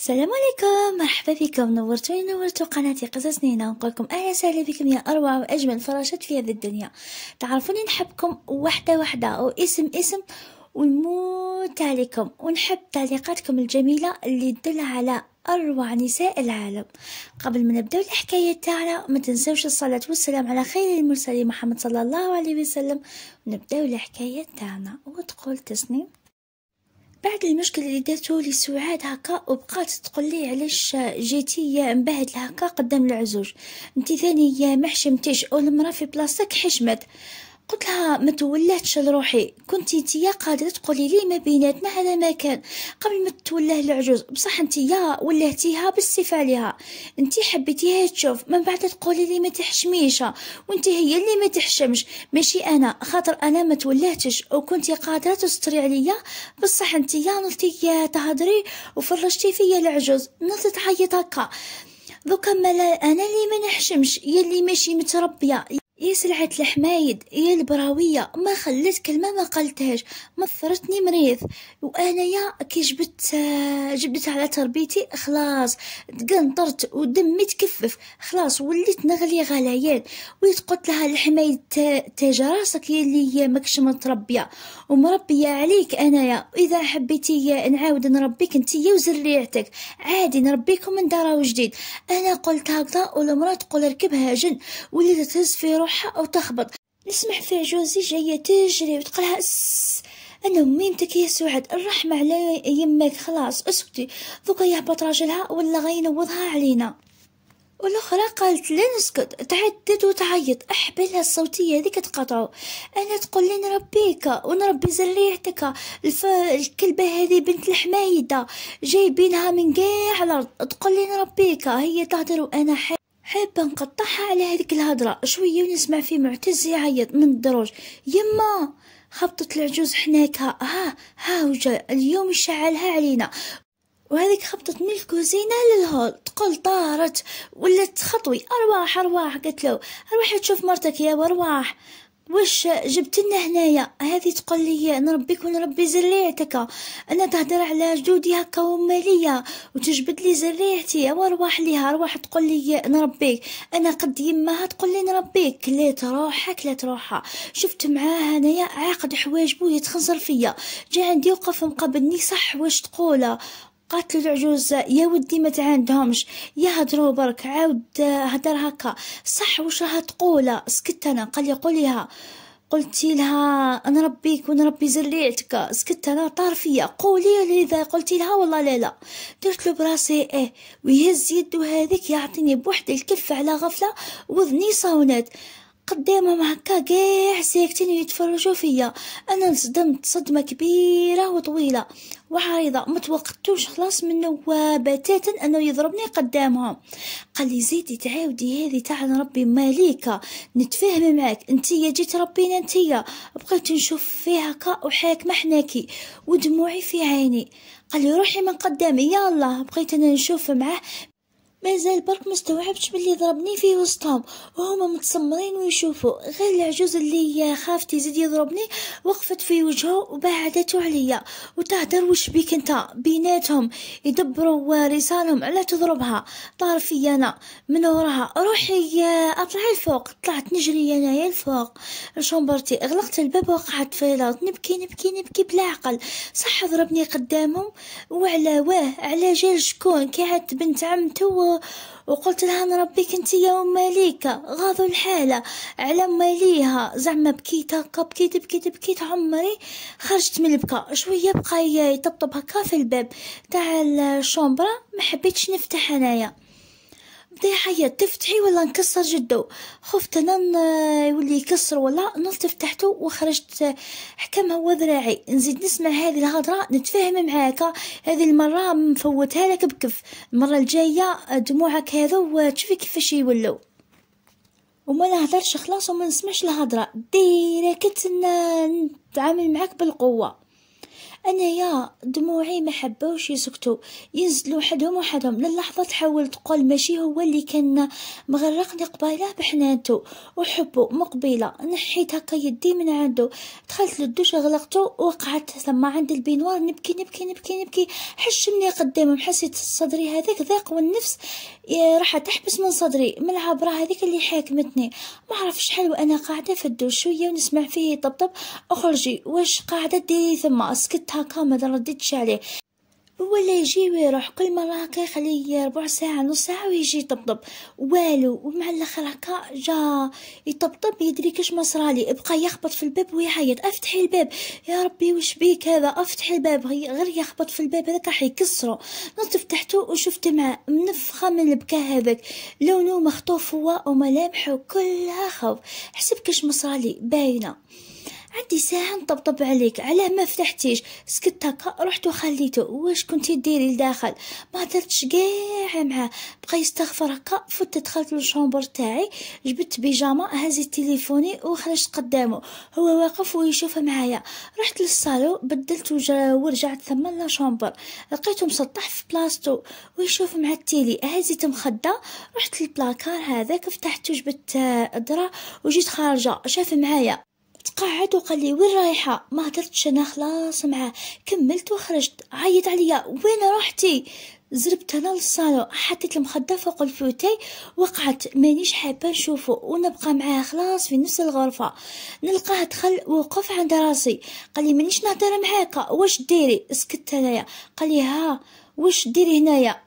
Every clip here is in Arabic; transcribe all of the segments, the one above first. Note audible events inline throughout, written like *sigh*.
السلام عليكم مرحبا بكم نورتوني نورتو قناتي قصص نينا نقولكم اهلا وسهلا بكم يا اروع واجمل فراشات في هذه الدنيا تعرفوني نحبكم وحده وحده واسم اسم ونموت عليكم ونحب تعليقاتكم الجميله اللي تدل على اروع نساء العالم قبل ما نبداو الحكايه تاعنا ما تنسوش الصلاه والسلام على خير المرسلين محمد صلى الله عليه وسلم ونبداو الحكايه تاعنا وتقول تسنيم بعد المشكل اللي داتو لي سعاد هكا وبقات تقول لي علاش جيتي يا مبهد هكا قدام العزوج انت ثاني يا محشمتيش والمرا في بلاصتك حشمت قلت لها ما تولاتش لروحي كنت يا قادرة تقولي لي ما بيناتنا هذا ما كان قبل ما تولاه العجوز بصح يا ولهتيها بالصفه عليها انت حبيتيها تشوف من بعد تقولي لي ما تحشميش وانت هي اللي ما تحشمش ماشي انا خاطر انا ما تولاتش وكنتي قادرة تستري عليا بصح يا نلتي تهضري وفرجتي فيا العجوز نلتي تعيط هكا دوكا مالا انا اللي ما نحشمش يا اللي ماشي متربيه يا سلعة الحمايد يا البراوية ما خلت كلمة ما قلتهاش مفرتني مريض وانايا كي جبت جبت على تربيتي خلاص تقنطرت ودمي تكفف خلاص وليت نغلي غليان وليت قلت لها الحمايد تاج راسك يا اللي ماكش متربية ومربية عليك انايا اذا حبيتي نعاود نربيك انتيا وزريعتك عادي نربيكم من دار وجديد انا قلت هكذا والمرأة تقول اركبها جن وليت تهز في روح روحها أو تخبط نسمع فيها جوزي جاية تجري وتقلها اس أنا ميمتك يا سعد الرحمة على يمك خلاص اسكتي ذوكا يهبط راجلها ولا غينوضها علينا والأخرى قالت لا نسكت تعدد وتعيط أحبالها الصوتية هذيك تقطعو أنا تقول لي نربيك ونربي زريعتك الف... الكلبة هذه بنت الحمايدة جايبينها من كاع الأرض تقول لي نربيك هي تهدر وأنا حي حابة نقطعها على هذيك الهضرة شوية ونسمع في معتز يعيط من الدروج يما خبطت العجوز حناكها ها ها وجا اليوم يشعلها علينا وهذيك خبطت من الكوزينه للهول تقول طارت ولات تخطوي ارواح ارواح قلت له ارواح تشوف مرتك يا ارواح واش جبت لنا هنايا هذه تقول لي نربيك ونربي زريعتك انا تهدر على جدودي هكا ومالية وتجبد لي زريعتي وارواح ليها ارواح تقول لي نربيك انا قد يماها تقول لي نربيك كليت روحك لا روحها شفت معاها هنايا عاقد حوايج بو يتخنزر فيا جا عندي وقف مقابلني صح واش تقوله قالت العجوز يا ودي ما تعندهمش يا هدرو برك عاود هدر هكا صح وش راها تقول سكت انا قال لي قوليها قلت لها نربيك ونربي زريعتك سكت انا طار فيا قولي اذا قلت لها والله لا لا درت له براسي ايه ويهز يده هذيك يعطيني بوحدي الكف على غفله وذني صونت قدامهم هكا كاع ساكتين يتفرجوا فيا انا انصدمت صدمه كبيره وطويله وعريضه ما توقعتوش خلاص منه بتاتا انه يضربني قدامهم قال لي زيدي تعاودي هذه تاع ربي ماليكا نتفاهم معاك يا جيت ربينا انتيا بقيت نشوف فيها هكا وحاكمه حناكي ودموعي في عيني قال لي روحي من قدامي يا الله بقيت انا نشوف معاه مازال برك مستوعبش باللي ضربني في وسطهم وهما متسمرين ويشوفوا غير العجوز اللي خافت يزيد يضربني وقفت في وجهه وبعدته عليا وتهدر وش بيك انت بيناتهم يدبروا رسالهم على تضربها طار في انا من وراها روحي اطلع الفوق طلعت نجري انايا الفوق شومبرتي غلقت الباب وقعت في الارض نبكي نبكي نبكي بلا عقل صح ضربني قدامهم وعلى واه على جال شكون كانت بنت عمته وقلت لها نربيك انت يا ام مليكه غاضو الحاله على ماليها زعما بكيت هكا بكيت بكيت بكيت عمري خرجت من البكا شويه بقى يطبطب هكا في الباب تاع الشومبرا ما حبيتش نفتح انايا بدا حيا تفتحي ولا نكسر جدو خفت انا يولي يكسر ولا نلت فتحته وخرجت حكم هو ذراعي نزيد نسمع هذه الهضره نتفاهم معاك هذه المره مفوتها لك بكف المره الجايه دموعك هذا تشوفي كيفاش يولوا وما نهدرش خلاص وما نسمعش الهضره ديريكت نتعامل معاك بالقوه انايا دموعي ما حباوش يسكتوا ينزلوا حدهم وحدهم للحظه تحاول تقول ماشي هو اللي كان مغرقني قبيله بحنانتو وحبو مقبله نحيت هكا يدي من عنده دخلت للدوش غلقته وقعدت ثم عند البينوار نبكي نبكي نبكي نبكي حشمني قدامهم حسيت صدري هذاك ذاق والنفس راح تحبس من صدري من العبره هذيك اللي حاكمتني ما عرف شحال وانا قاعده في الدوش شويه ونسمع فيه طبطب اخرجي واش قاعده ديري ثم سكت وقت هكا ما ردتش عليه ولا يجي ويروح كل مرة هكا يخليه ربع ساعة نص ساعة ويجي يطبطب والو ومع الاخر هكا جا يطبطب يدري كاش ما صرالي بقى يخبط في الباب ويعيط افتحي الباب يا ربي وش بيك هذا افتحي الباب غير يخبط في الباب هذاك راح يكسره نص فتحته وشفت مع منفخة من البكاء هذاك لونه مخطوف هو وملامحه كلها خوف حسب كاش ما صرالي باينة عندي ساعة نطبطب عليك علاه ما فتحتيش سكت هكا رحت وخليته واش كنتي ديري لداخل ما درتش كاع معاه بقى يستغفر هكا فت دخلت للشومبر تاعي جبت بيجاما هزيت تليفوني وخرجت قدامه هو واقف ويشوف معايا رحت للصالون بدلت ورجعت ثم للشومبر لقيته مسطح في بلاصتو ويشوف مع التيلي هزيت مخدة رحت للبلاكار هذاك فتحته جبت آه، درا وجيت خارجة شاف معايا تقعد وقال لي وين رايحة ما هدرتش أنا خلاص معاه كملت وخرجت عيط عليا وين رحتي زربت انا للصالون حطيت المخده فوق الفوتي وقعت مانيش حابه نشوفه ونبقى معاه خلاص في نفس الغرفه نلقاه دخل وقف عند راسي قال لي مانيش نهضر معاك واش ديري سكت انايا قال لي ها واش ديري هنايا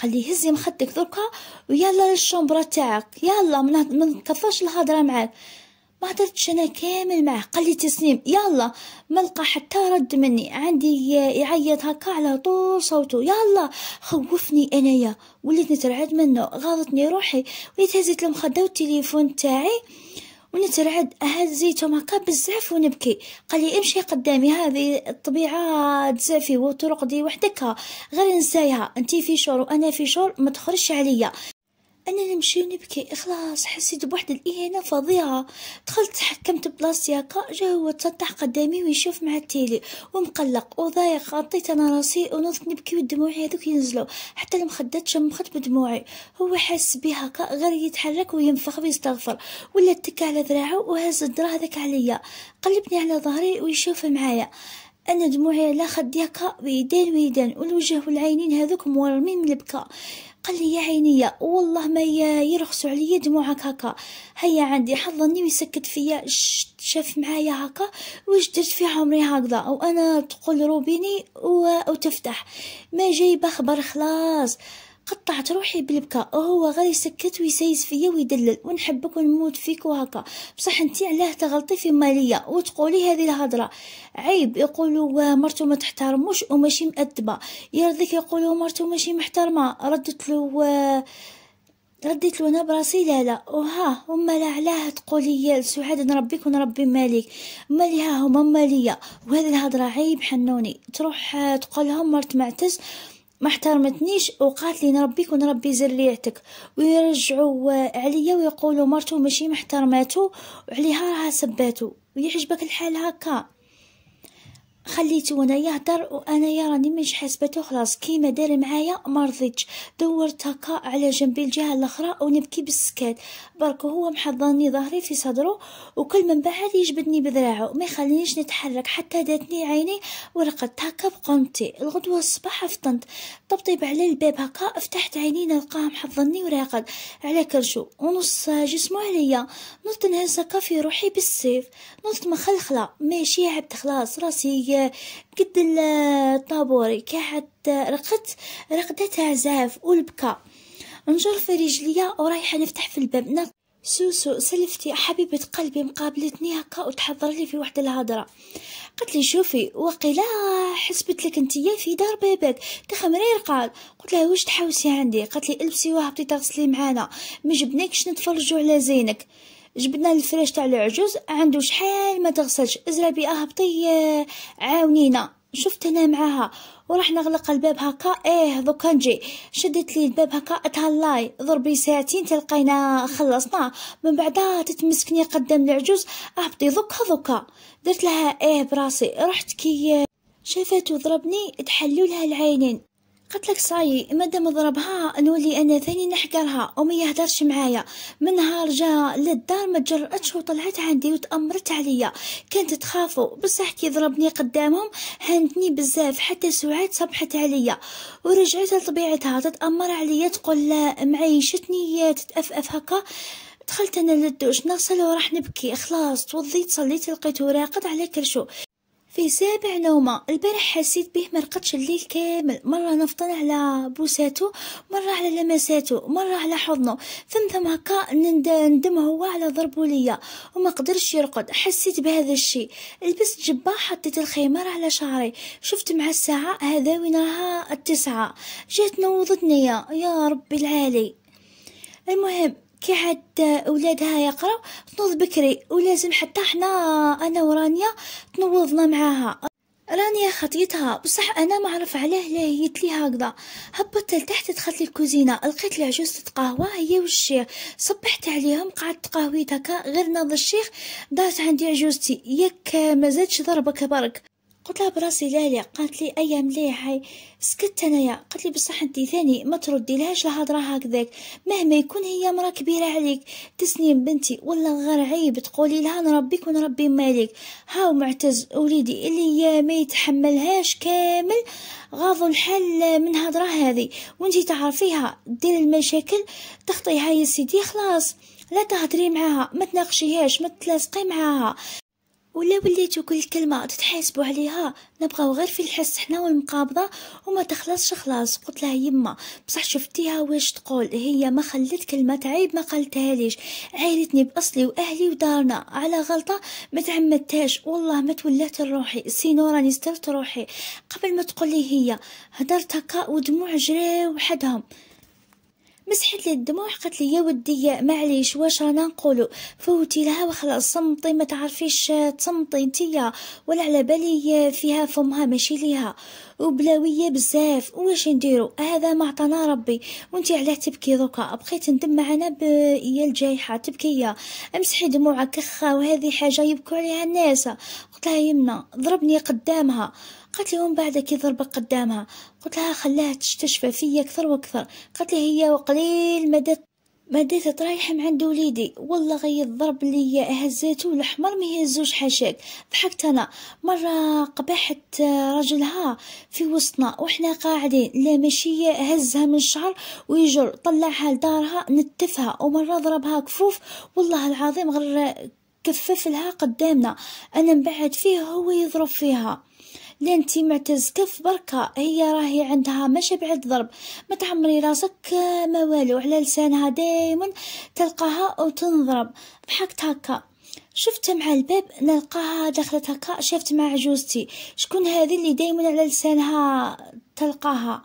قال لي هزي مخدك دركا ويلا للشومبرا تاعك يلا ما نكثرش الهضره معاك ما درت سنة كامل معه قال لي تسنيم يلا ما لقى حتى رد مني عندي يعيط هكا على طول صوته يلا خوفني انايا وليت نترعد منه غاضتني روحي وليت هزيت المخدة والتليفون تاعي ونترعد هزيتهم هكا بزاف ونبكي قال لي امشي قدامي هذه الطبيعة تزافي وترقدي دي وحدك غير نسايها انتي في شور وانا في شور ما تخرجش عليا أنا نمشي نبكي إخلاص حسيت بواحد الإهانة فظيعة دخلت تحكمت بلاصتي هكا جا هو تسطح قدامي ويشوف مع التيلي ومقلق وضايق غطيت أنا راسي ونوض نبكي ودموعي هذوك ينزلوا حتى المخدات شمخت بدموعي هو حس بي هكا غير يتحرك وينفخ ويستغفر ولا تك على ذراعه وهز الدرا هذاك عليا قلبني على ظهري ويشوف معايا انا دموعي على خدي هكا بيدين ويدين والوجه والعينين هذوك مورمين من البكاء قال لي يا عيني والله ما يرخصوا عليا دموعك هكا هيا عندي حظني ويسكت فيا شاف معايا هكا واش درت في عمري هكذا وانا انا تقول روبيني وتفتح ما جايبه خبر خلاص قطعت روحي بالبكاء وهو غير يسكت ويسيس فيا ويدلل ونحبك ونموت فيك وهكا بصح انتي علاه تغلطي في ماليا وتقولي هذه الهضرة عيب يقولوا مرتو ما تحترموش وماشي مأدبة يرضيك يقولوا مرتو ماشي محترمة ردت له رديت له انا براسي لا لا وها هما لا علاه تقولي سعاد نربيك ونربي مالك مالي ها هما ماليا وهذه الهضره عيب حنوني تروح تقولهم مرت معتز ما احترمتنيش وقالت لي نربيك ونربي زريعتك ويرجعوا عليا ويقولوا مرتو ماشي محترماتو وعليها راها سباتو ويعجبك الحال هكا خليته وانا يهدر وانا راني مش حسبته خلاص كيما دار معايا مرضيتش دورت هكا على جنبي الجهه الاخرى ونبكي بالسكات برك هو محضني ظهري في صدره وكل من بعد يجبدني بذراعه ما يخلينيش نتحرك حتى داتني عيني ورقدت هكا بقمتي الغدوه الصباح فطنت طبطيب على الباب هكا فتحت عيني نلقاه محضني وراقد على كرشو ونص جسمه عليا نلت نهز هكا في روحي بالسيف نلت مخلخله ماشي عبد خلاص راسي قد الطابور كحت رقدت رقدتها زاف والبكى نجر في رجليا ورايحة نفتح في الباب نط سوسو سلفتي حبيبة قلبي مقابلتني هكا وتحضر لي في واحد الهضرة قلت لي شوفي وقيلا حسبت لك انتيا في دار بابك تخمري قال قلت لها واش تحوسي عندي قلت لي البسي وهبطي تغسلي معانا مجبناكش نتفرجوا على زينك جبدنا الفراش تاع العجوز عنده شحال ما تغسلش ازربي اهبطي آه، عاونينا شفت انا معاها وراح نغلق الباب هكا ايه دوكا نجي شدت لي الباب هكا اتهلاي ضربي ساعتين تلقينا خلصنا من بعدها تتمسكني قدام العجوز اهبطي دوكا دوكا درت لها ايه براسي رحت كي آه، شافت وضربني تحلوا لها العينين قلت لك صاي مادام ضربها نولي انا ثاني نحقرها وما يهدرش معايا من نهار جا للدار ما جرأتش وطلعت عندي وتامرت عليا كانت تخافوا بصح كي ضربني قدامهم هانتني بزاف حتى سعاد صبحت عليا ورجعت لطبيعتها تتامر عليا تقول لا معيشتني تتأفأف هكا دخلت انا للدوش نغسل وراح نبكي خلاص توضيت صليت لقيته راقد على كرشو في سابع نومة البارح حسيت به مرقدش الليل كامل مرة نفطن على بوساتو مرة على لمساتو مرة على حضنه ثم هكا ندم هو على ضربو ليا وما قدرش يرقد حسيت بهذا الشي لبست جبة حطيت الخمار على شعري شفت مع الساعة هذا وين راها التسعة جات نوضتني يا ربي العالي المهم كي عاد ولادها يقراو تنوض بكري ولازم حتى حنا انا ورانيا تنوضنا معاها رانيا خطيتها بصح انا ما عرف علاه لا هي تلي هكذا هبطت لتحت دخلت للكوزينه لقيت العجوز تتقهوى هي والشيخ صبحت عليهم قعدت تقهويت هكا غير ناض الشيخ دارت عندي عجوزتي ياك ما زادش ضربك برك قلت لها براسي لا قالت لي اي مليح سكت انايا قالت لي بصح انت ثاني ما تردي لهاش الهضره هكذاك مهما يكون هي مرا كبيره عليك تسنين بنتي ولا غير عيب تقولي لها نربيك ونربي مالك هاو معتز وليدي اللي ما يتحملهاش كامل غاض الحل من هضره هذه وانتي تعرفيها دير المشاكل تخطيها يا سيدي خلاص لا تهضري معاها ما تناقشيهاش ما تلاصقي معاها ولا وليتو كل كلمه تتحاسبوا عليها نبغاو غير في الحس حنا والمقابضه وما تخلصش خلاص قلت لها يما بصح شفتيها واش تقول هي ما خلت كلمه عيب ما قالتها ليش عايرتني باصلي واهلي ودارنا على غلطه ما تعمدتهاش والله ما تولات روحي سينو راني سترت روحي قبل ما تقولي هي هدرت هكا ودموع جري وحدهم مسحت لي الدموع قالت لي يا ودي معليش واش رانا نقولو فوتي لها وخلاص صمتي ما تعرفيش تصمتي نتيا ولا على بالي فيها فمها ماشي ليها وبلاويه بزاف واش نديرو هذا ما عطانا ربي وانت علاه تبكي دوكا بقيت ندم معنا بيا الجايحه تبكيه امسحي دموعك كخا وهذه حاجه يبكوا عليها الناس قلت لها يمنا ضربني قدامها قالت لهم بعد كي ضربك قدامها قلت لها خلاها تشتشفى فيا اكثر واكثر قالت لي هي وقليل ما ما طرايح مع من عند وليدي والله غي الضرب لي هزيته الاحمر ما يهزوش حاشاك ضحكت انا مره قبحت رجلها في وسطنا وحنا قاعدين لا ماشي هزها من الشعر ويجر طلعها لدارها نتفها ومره ضربها كفوف والله العظيم غير كفف لها قدامنا انا من بعد فيه هو يضرب فيها لانتي معتز كف بركة هي راهي عندها مش بعد ضرب ما تعمري راسك ما والو على لسانها دايما تلقاها وتنضرب ضحكت هكا شفت مع الباب نلقاها دخلت هكا شفت مع جوزتي شكون هذه اللي دايما على لسانها تلقاها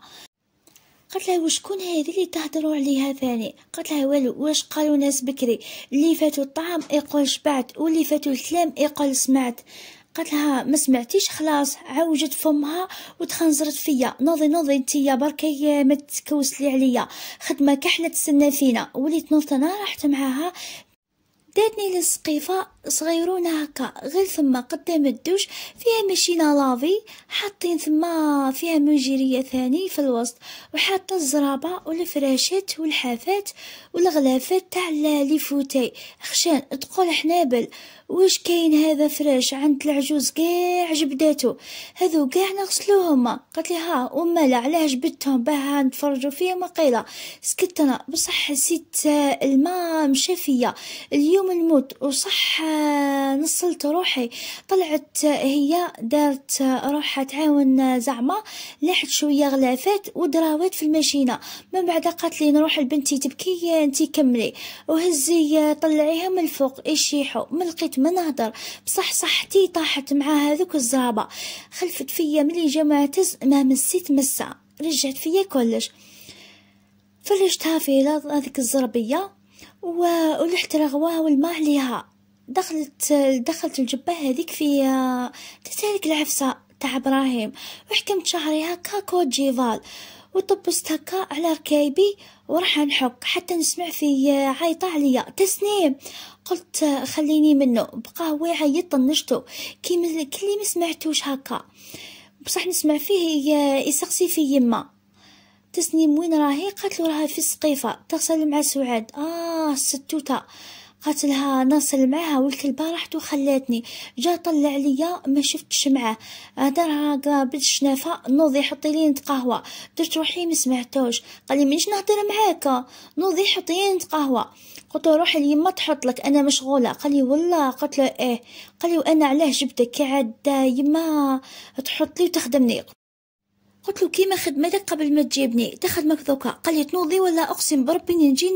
قالت لها وشكون هذه اللي تهضروا عليها ثاني قالت لها والو واش قالوا ناس بكري اللي فاتوا الطعام يقول شبعت واللي فاتوا الكلام يقول سمعت قالت لها ما سمعتيش خلاص عوجت فمها وتخنزرت فيا نوضي نوضي يا بركي ما تكوسلي عليا خدمه كحله تسنى فينا وليت نوضت انا رحت معاها داتني للسقيفة صغيرون هكا غير ثم قدام الدوش فيها ماشينة لافي حاطين ثم فيها منجرية ثاني في الوسط وحاطة الزرابة والفراشات والحافات والغلافات تاع لي فوتي خشان تقول حنابل واش كاين هذا فراش عند العجوز كاع جبداتو هذو كاع نغسلوهم قالت لي ها وما لا علاه جبدتهم باه نتفرجوا فيهم قيله سكت انا بصح حسيت الماء مشى فيا اليوم نموت وصح نصلت روحي طلعت هي دارت روحها تعاون زعما لاحت شويه غلافات ودراوات في الماشينه من بعد قالت لي نروح لبنتي تبكي انتي كملي وهزي طلعيها من الفوق اشيحو يحو من لقيت ما نهضر بصح صحتي طاحت مع هذوك الزرابة خلفت فيا ملي جا معتز ما مسيت مسا رجعت فيا كلش فلشتها في هذيك الزربيه ولحت رغواها والماء عليها دخلت دخلت الجبة هذيك في تسالك العفسة تاع ابراهيم وحكمت شعري هكا كود جيفال وطبست هكا على ركايبي وراح نحك حتى نسمع في عيطة عليا تسنيم قلت خليني منه بقى هو يعيط طنشتو كي كلي ما سمعتوش هكا بصح نسمع فيه يسقسي في يما تسنيم وين راهي قالت راها في السقيفه تغسل مع سعاد اه الستوته قالت لها نصل معها والكلبة راحت وخلاتني جا طلع عليا ما شفتش معاه دارها قابل الشنافه نوضي حطي لي نتقهوى درت روحي ما سمعتوش قال لي منيش نهضر معاك نوضي حطي لي نتقهوى قلت له روحي ليما تحط لك انا مشغوله قال لي والله قلت له ايه قال لي وانا علاه جبتك كي عاد دايما تحط لي وتخدمني قلت له كيما خدمتك قبل ما تجيبني تخدمك ذوكا قال لي تنوضي ولا اقسم بربي نجي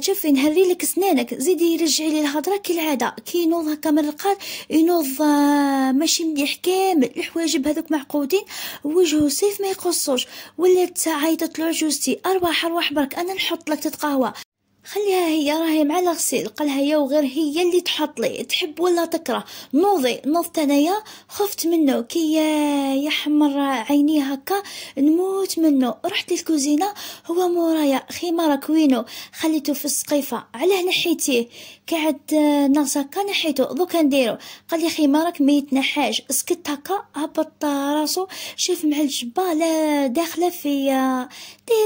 شوفي نهري لك سنانك زيدي رجعي لي الهضره كالعاده كي ينوض هكا من القار ينوض آه، ماشي مليح كامل الحواجب هذوك معقودين وجهه سيف ما يقصوش ولات عيطت له عجوزتي ارواح ارواح برك انا نحط لك تتقهوى خليها هي راهي مع الغسيل قالها يا وغير هي اللي تحط لي تحب ولا تكره نوضي نوضت انايا خفت منه كي يحمر عيني هكا نموت منه رحت للكوزينه هو مورايا خمارك وينو خليته في السقيفه علاه نحيتيه قعد ناس هكا نحيتو دوكا نديرو قال لي خمارك ما يتنحاش سكت هكا هبط راسو شاف مع الجبه داخله في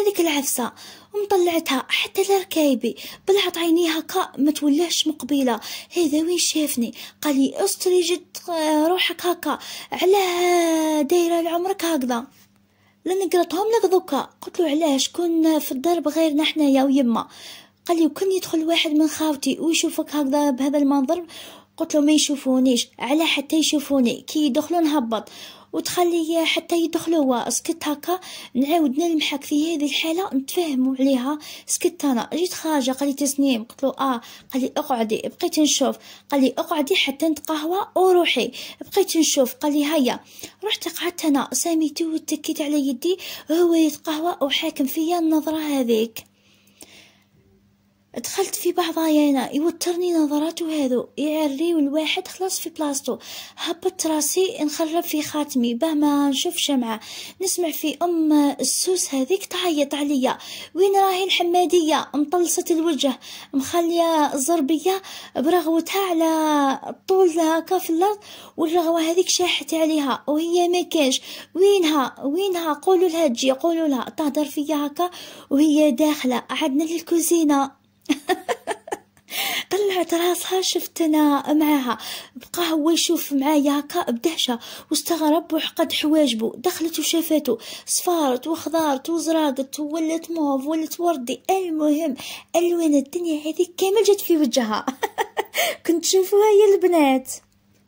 ديك العفسه ومطلعتها حتى لركايبي بلعت عينيها كا ما تولاش مقبلة هذا وين شافني قال لي استري جد آه، روحك هكا علاه دايرة لعمرك هكذا لنقرطهم قرطهم لك ذوكا قلت له علاه شكون في الدار بغيرنا حنايا ويما قال لي وكان يدخل واحد من خاوتي ويشوفك هكذا بهذا المنظر قلت له ما يشوفونيش على حتى يشوفوني كي يدخلون نهبط وتخلي حتى يدخلوا هو سكت هكا نعاود نلمحك في هذه الحاله نتفاهموا عليها سكت انا جيت خارجه قال لي تسنيم قلت له اه قال لي اقعدي بقيت نشوف قال لي اقعدي حتى نتقهوى وروحي بقيت نشوف قال لي هيا رحت قعدت انا سامي تو تكيت على يدي هو يتقهوى وحاكم فيا النظره هذيك دخلت في بعض عيانا يوترني نظراته هذو يعري والواحد خلاص في بلاصتو هبط راسي نخرب في خاتمي باه ما نشوف شمعة نسمع في ام السوس هذيك تعيط عليا وين راهي الحمادية مطلصة الوجه مخلية الزربية برغوتها على طول هكا في الارض والرغوة هذيك شاحت عليها وهي ما كانش وينها وينها قولوا لها تجي قولوا لها تهدر فيا هكا وهي داخلة عدنا للكوزينة *laughs* طلعت راسها شفت انا معاها بقى هو يشوف معايا هكا بدهشة واستغرب وحقد حواجبو دخلت وشافته صفارت وخضارت وزرادت وولت موف ولت وردي المهم الوان الدنيا هذه كامل جات في وجهها *laughs* كنت شوفوها يا البنات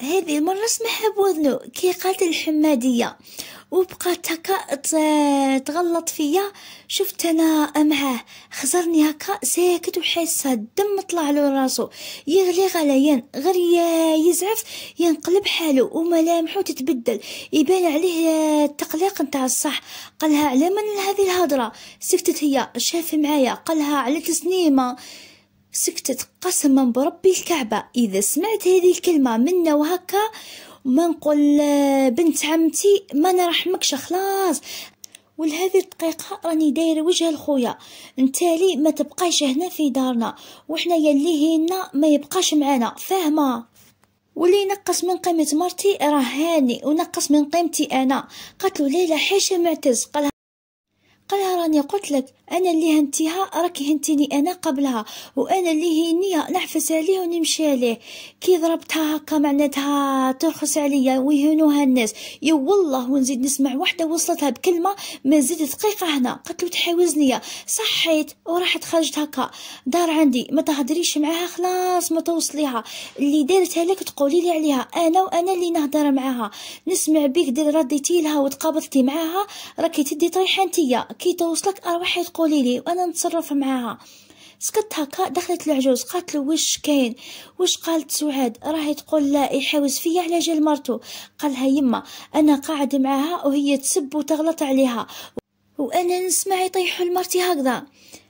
هذه المرة سمحها بوذنو كي قالت الحمادية وبقات هكا تغلط فيا شفت انا معاه خزرني هكا ساكت وحاسه الدم طلع له راسو يغلي غليان غير يزعف ينقلب حاله وملامحه تتبدل يبان عليه التقليق نتاع الصح قالها على من هذه الهضره سكتت هي شاف معايا قالها على تسنيمه سكتت قسما بربي الكعبة إذا سمعت هذه الكلمة منا وهكا وما نقول بنت عمتي ما نرحمكش خلاص ولهذه الدقيقة راني دايرة وجه لخويا نتالي ما تبقايش هنا في دارنا وحنا يلي هنا ما يبقاش معانا فاهمة ولي ينقص من قيمة مرتي راه هاني ونقص من قيمتي انا قالت له ليلى حاشا معتز قالها قالها راني قلت لك انا اللي هنتيها راكي هنتيني انا قبلها وانا اللي هينيها نحفز عليه ونمشي عليه كي ضربتها هكا معناتها ترخص عليا ويهنوها الناس يا والله ونزيد نسمع وحده وصلتها بكلمه ما زيد دقيقه هنا قالت له تحاوزني صحيت وراحت خرجت هكا دار عندي ما تهضريش معاها خلاص ما توصليها اللي دارتها لك تقولي لي عليها انا وانا اللي نهضر معاها نسمع بيك دير رديتي لها وتقابلتي معاها راكي تدي طيحه انتيا كي توصلك ارواحي تقولي لي وانا نتصرف معاها سكت هكا دخلت العجوز قالت له واش كاين واش قالت سعاد راهي تقول لا يحوز فيا على جال مرتو قالها يما انا قاعد معاها وهي تسب وتغلط عليها وانا نسمع يطيحوا لمرتي هكذا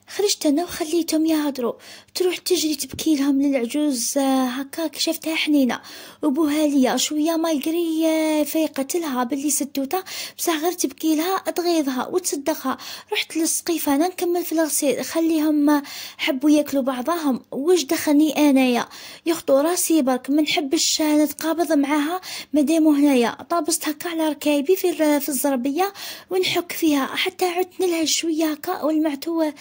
خرجت أنا وخليتهم يهضروا تروح تجري تبكي لهم للعجوز هكاك شفتها حنينة وبوها ليا شوية مالقري آه، فيقت لها باللي سدوتة بصح غير تبكي لها تغيظها وتصدقها رحت للسقيفه أنا نكمل في الغسيل خليهم آه، حبوا ياكلوا بعضهم واش دخلني أنايا يخطو راسي برك ما نحبش آه، نتقابض معاها مادامو هنايا طابست هكا على ركايبي في في الزربية ونحك فيها حتى عدت نلهج شوية هكا والمعتوه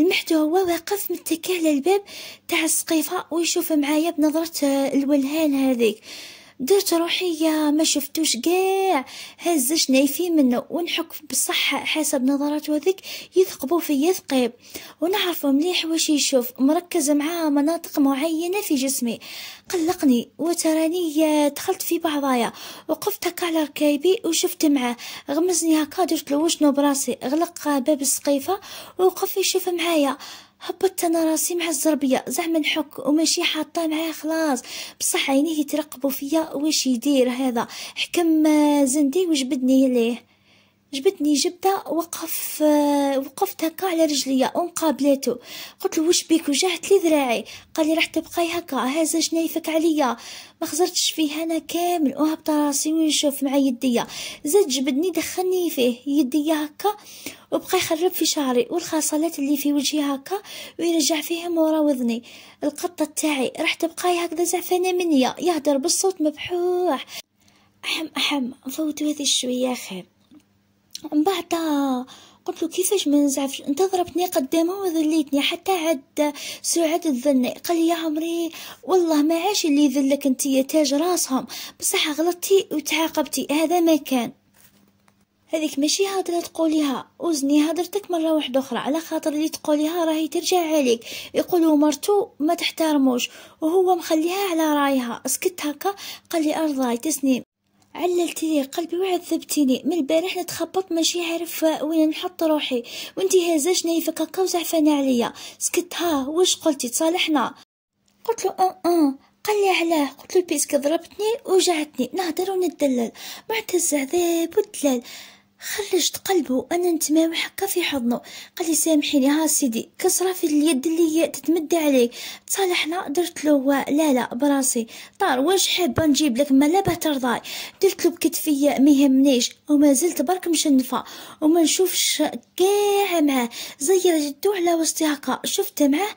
المحتوى هو واقف متكي على الباب تاع السقيفة ويشوف معايا بنظرة الولهان هذيك درت روحي ما شفتوش قاع هزش نايفين منه ونحك بصح حسب نظرات هذيك يثقبوا فيا ثقيب ونعرف مليح واش يشوف مركز مع مناطق معينة في جسمي قلقني وتراني دخلت في بعضايا وقفت هكا على ركايبي وشفت معاه غمزني هكا درت له وشنو براسي غلق باب السقيفة وقف يشوف معايا هبطت انا راسي مع الزربيه زعما نحك وماشي حاطه معاه خلاص بصح عينيه يترقبوا فيا واش يدير هذا حكم زندي وجبدني ليه جبتني جبدة وقف وقفت هكا على رجليا ونقابلاتو قلت له واش بيك وجعت لي ذراعي قال لي راح تبقاي هكا هذا شنايفك عليا ما خزرتش فيه انا كامل وهبط راسي ونشوف مع يديا زاد جبدني دخلني فيه يديا هكا وبقى يخرب في شعري والخاصلات اللي في وجهي هكا ويرجع فيهم ورا وذني القطه تاعي راح تبقاي هكذا زعفانه منيا يهدر بالصوت مبحوح احم احم نفوتو هذه شويه خير ومن بعد آه، قلت له كيفاش ما نزعفش انت ضربتني قدامه وذليتني حتى عد سعاد تذلني قال لي يا عمري والله ما عاش اللي يذلك انت يا تاج راسهم بصح غلطتي وتعاقبتي هذا ما كان هذيك ماشي هادرة تقوليها وزني هدرتك مرة واحدة أخرى على خاطر اللي تقوليها راهي ترجع عليك يقولوا مرتو ما تحترموش وهو مخليها على رايها اسكت هكا قال لي أرضاي تسنيم عللتي لي قلبي وعذبتيني من البارح نتخبط ماشي عارف وين نحط روحي وانتي هزاش نايفك هكا وزعفانة عليا سكت ها واش قلتي تصالحنا قلت له ان أه، ان أه. قال لي علاه قلت له بيسك ضربتني وجعتني نهدر وندلل بعد الزعذاب والدلال خرجت قلبه وانا نتماوي هكا في حضنه قال لي سامحيني ها سيدي كسره في اليد اللي هي تتمد عليك تصالحنا درت له لا لا براسي طار واش حابه نجيب لك ما لا ترضاي درت له بكتفي ما يهمنيش وما زلت برك مشنفه وما نشوفش كاع معاه زير جدو على وسطي هكا شفت معاه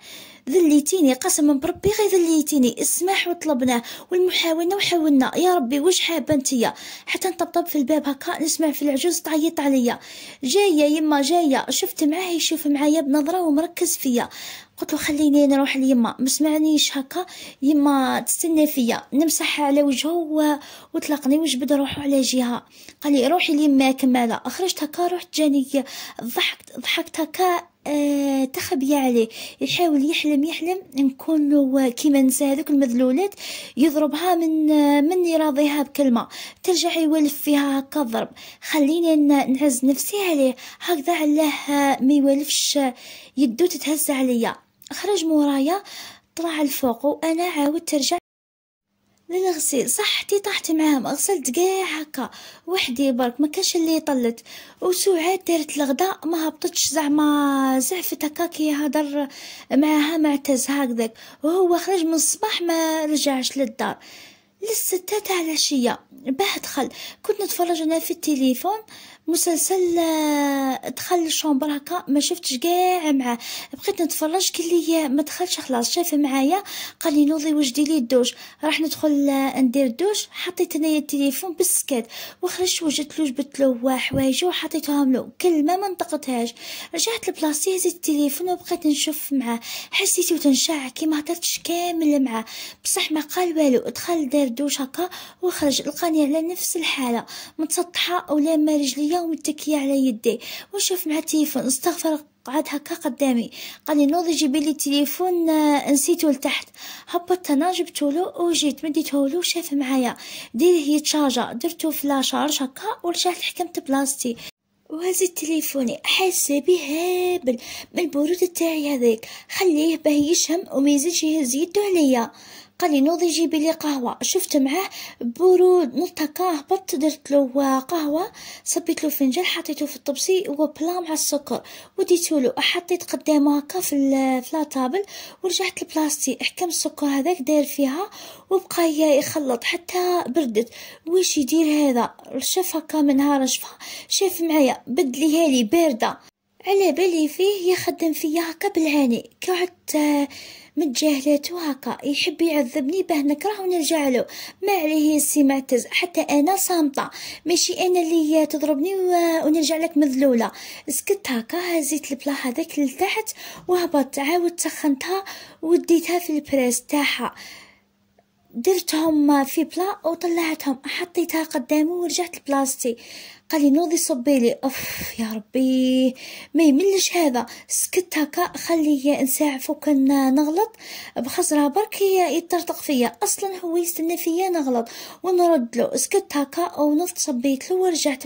ذليتيني قسما بربي غير ذليتيني اسمح وطلبناه والمحاولنا وحاولنا يا ربي واش حابه نتيا حتى نطبطب في الباب هكا نسمع في العجوز تعيط عليا جايه يما جايه شفت معاه يشوف معايا بنظره ومركز فيا قلت له خليني نروح ليما ما سمعنيش هكا يما تستنى فيا نمسح على وجهه و... وطلقني وجبد روحه على جهه قال لي روحي ليما كماله خرجت هكا رحت جاني ضحكت ضحكت هكا آه، تخبي عليه يحاول يحلم يحلم نكون كيما نسى هذوك المذلولات يضربها من من يراضيها بكلمه ترجع يولف فيها هكا ضرب خليني نعز نفسي عليه هكذا علاه ما يولفش يدو تتهز عليا خرج مورايا طلع الفوق وانا عاود ترجع للغسيل صحتي طاحت معاهم غسلت كاع هكا وحدي برك ما كاش اللي طلت وسعاد دارت الغداء ما هبطتش زعما زعفت هكا كي هضر معاها معتز هكذاك وهو خرج من الصباح ما رجعش للدار للستة تاع العشية باه دخل كنت نتفرج انا في التليفون مسلسل آه، دخل الشومبر هكا ما شفتش كاع معاه بقيت نتفرج قال لي ما دخلش خلاص شاف معايا قال لي نوضي وجدي لي الدوش راح ندخل آه، ندير الدوش حطيت انايا التليفون بالسكات وخرجت وجدت له جبت له حوايج وحطيتهم له كلمه ما نطقتهاش رجعت لبلاصتي هزيت التليفون وبقيت نشوف معاه حسيت وتنشع كي ما هضرتش كامل معاه بصح ما قال والو دخل دار دوش هكا وخرج لقاني على نفس الحاله متسطحه ولا ما رجلي شوية ومتكية على يدي ونشوف مع التليفون استغفر قعد هكا قدامي قال لي نوضي جيبي لي تليفون آه، نسيته لتحت هبطت انا جبته له وجيت مديته له وشاف معايا هي تشارجا درتو في لاشارج هكا ورجعت حكمت بلاصتي وهزت تليفوني حاسه بيه هابل من البرودة تاعي هذيك خليه باه يشم وما يزيدش يهز يده عليا قال لي نوضي جيبي لي قهوه شفت معاه برود ملتقاه هبطت درت له قهوه صبيت له فنجان حطيته في الطبسي وبلا مع السكر وديته له حطيت قدامه هكا في و ورجعت لبلاصتي حكم إيه السكر هذاك داير فيها وبقى يخلط حتى بردت واش يدير هذا شاف هكا من نهار شاف معايا بدليها لي بارده على بالي فيه يخدم فيا هكا بالعاني كعدت متجاهلاتو هكا يحب يعذبني باه نكره ونرجع له ما عليه معتز حتى انا صامته ماشي انا اللي تضربني ونرجع لك مذلوله سكت هكا هزيت البلا هذاك لتحت وهبطت عاود سخنتها وديتها في البريس تاعها درتهم في بلا وطلعتهم حطيتها قدامه ورجعت لبلاصتي قال لي نوضي صبي لي اوف يا ربي ما يملش هذا سكت هكا خليه فوق وكان نغلط بخزرة برك يطرطق فيا اصلا هو يستنى فيا نغلط ونرد له سكت هكا ونوضت صبيت له ورجعت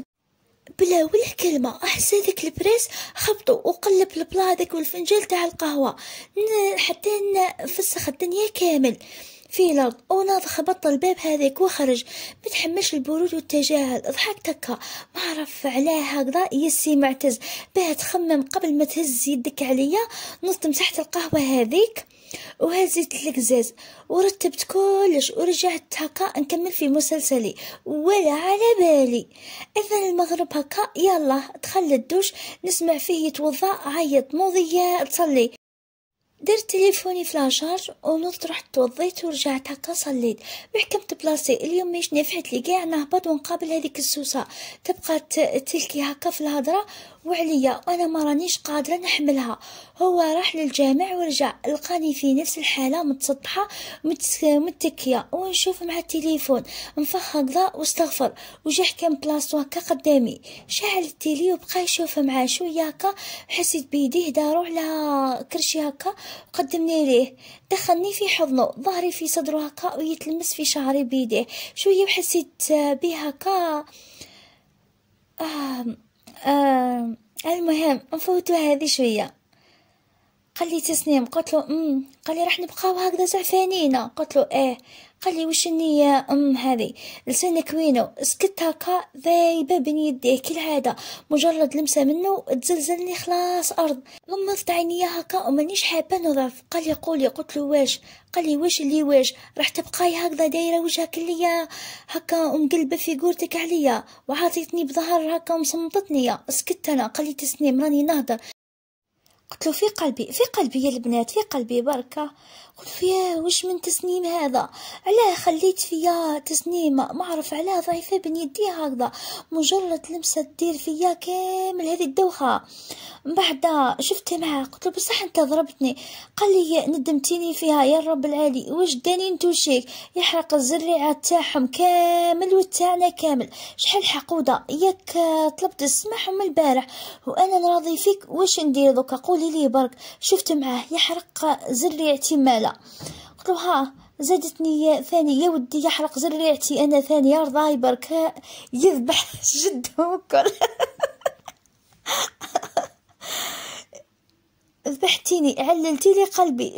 بلا ولا كلمة أحس هذاك البريس خبطو وقلب البلا هذاك والفنجال تاع القهوة حتى فسخ الدنيا كامل في الأرض أو خبط الباب هذاك وخرج متحمش البرود والتجاهل ضحكت هكا ما عرف علاه هكذا يسي معتز باه تخمم قبل ما تهز يدك عليا نص مسحت القهوة هذيك وهزيت القزاز ورتبت كلش ورجعت هكا نكمل في مسلسلي ولا على بالي اذا المغرب هكا يلا دخل الدوش نسمع فيه يتوضا عيط موضية تصلي درت تليفوني لاشارج ونوضت رحت توضيت ورجعت هكا صليت محكمة بلاصتي اليوم ماشي نفحت لي كاع نهبط ونقابل هذيك السوسة تبقى تلكي هكا في الهضرة وعليا وانا ما رانيش قادره نحملها هو راح للجامع ورجع لقاني في نفس الحاله متسطحة متكيه ونشوف مع التليفون مفخضه واستغفر وجا حكم بلاصتو هكا قدامي شعل التيلي وبقى يشوف معاه شويه هكا حسيت بيديه دارو على كرشي هكا وقدمني ليه دخلني في حضنه ظهري في صدره هكا ويتلمس في شعري بيديه شويه وحسيت بيه هكا آه آه المهم نفوتو هذه شويه قال لي تسنيم قلت له امم قال لي راح نبقاو هكذا زعفانينا قلت له ايه قال لي وش النية يا أم هذه لسانك وينه سكت هكا ذايبة بين يديه كل هذا مجرد لمسة منه تزلزلني خلاص أرض غمضت عينيا هكا ومانيش حابة نظف قال قولي قلت له واش قال لي واش اللي واش راح تبقاي هكذا دايرة وجهك ليا هكا ومقلبة قورتك عليا وعاطيتني بظهر هكا ومصمتتني سكت أنا قال لي تسنيم راني نهضر قلت له في قلبي في قلبي يا البنات في قلبي بركة قلت له يا وش من تسنيم هذا علاه خليت فيا تسنيمة ما أعرف علاه ضعيفة بين يدي هكذا مجرد لمسة تدير فيا كامل هذه الدوخة من بعد شفته معاه قلت له بصح انت ضربتني قال لي ندمتيني فيها يا رب العالي وش داني نتوشيك يحرق الزريعة تاعهم كامل وتاعنا كامل شحال حقودة ياك طلبت السماح من البارح وانا نراضي فيك وش ندير دوكا قولي لي برك شفت معاه يحرق زر مالا قلت ها زادتني ثانية يا ودي يحرق زر ريعتي أنا ثانية رضاي برك يذبح *laughs* جده وكل *laughs* ذبحتيني عللتي لي قلبي